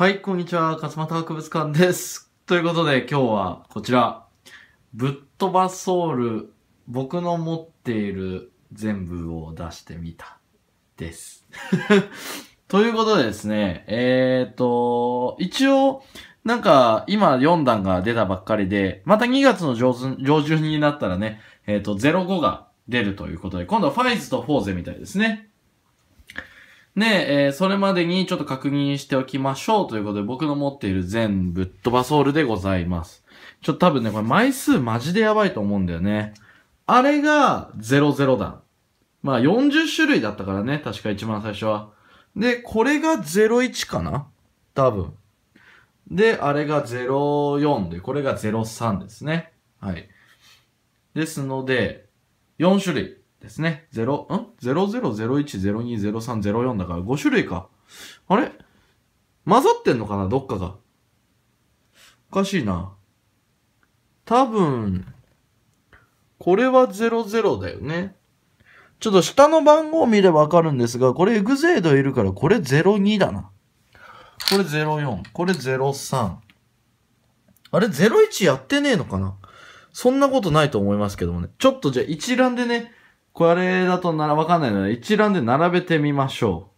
はい、こんにちは。勝俣博物館です。ということで、今日はこちら。ぶっ飛ばソウル、僕の持っている全部を出してみた。です。ということでですね、えっ、ー、と、一応、なんか、今4弾が出たばっかりで、また2月の上上旬になったらね、えっ、ー、と、05が出るということで、今度はファイズとフォーゼみたいですね。ねえー、それまでにちょっと確認しておきましょうということで、僕の持っている全ぶっ飛ばソールでございます。ちょっと多分ね、これ枚数マジでやばいと思うんだよね。あれが00弾。まあ40種類だったからね、確か一番最初は。で、これが01かな多分。で、あれが04で、これが03ですね。はい。ですので、4種類。ですね。0、ん ?0001020304 だから5種類か。あれ混ざってんのかなどっかが。おかしいな。多分、これは00だよね。ちょっと下の番号を見ればわかるんですが、これエグゼードいるから、これ02だな。これ04、これ03。あれ ?01 やってねえのかなそんなことないと思いますけどもね。ちょっとじゃあ一覧でね、これだとならわかんないので、一覧で並べてみましょう。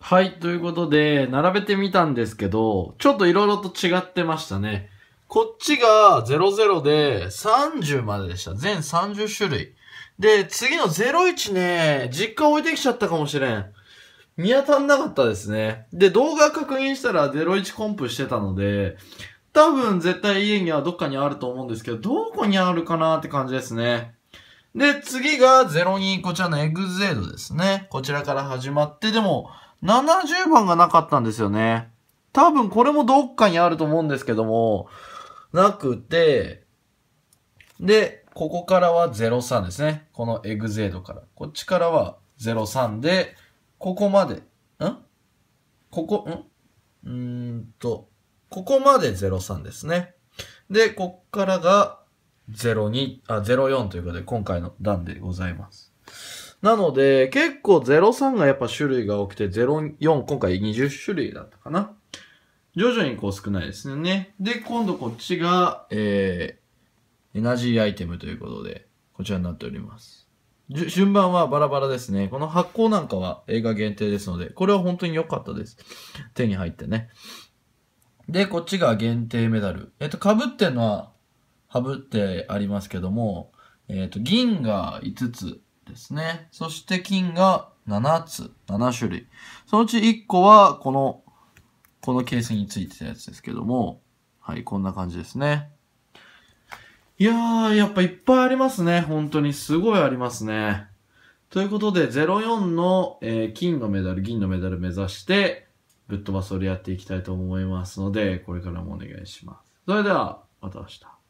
はい、ということで、並べてみたんですけど、ちょっと色々と違ってましたね。こっちが00で30まででした。全30種類。で、次の01ね、実家置いてきちゃったかもしれん。見当たんなかったですね。で、動画確認したら01コンプしてたので、多分絶対家にはどっかにあると思うんですけど、どこにあるかなって感じですね。で、次が02、こちらのエグゼードですね。こちらから始まって、でも、70番がなかったんですよね。多分これもどっかにあると思うんですけども、なくて、で、ここからは03ですね。このエグゼードから。こっちからは03で、ここまで、んここ、んうーんと、ここまで03ですね。で、こっからが02あ04ということで今回の段でございます。なので結構03がやっぱ種類が多くて04今回20種類だったかな。徐々にこう少ないですね。で、今度こっちが、えー、エナジーアイテムということで、こちらになっております。順番はバラバラですね。この発行なんかは映画限定ですので、これは本当に良かったです。手に入ってね。で、こっちが限定メダル。えっと、被ってんのは、ハブってありますけども、えっ、ー、と、銀が5つですね。そして金が7つ、7種類。そのうち1個は、この、このケースについてたやつですけども、はい、こんな感じですね。いやー、やっぱいっぱいありますね。本当にすごいありますね。ということで、04の、えー、金のメダル、銀のメダル目指して、ぶっ飛ばそれやっていきたいと思いますので、これからもお願いします。それでは、また明日。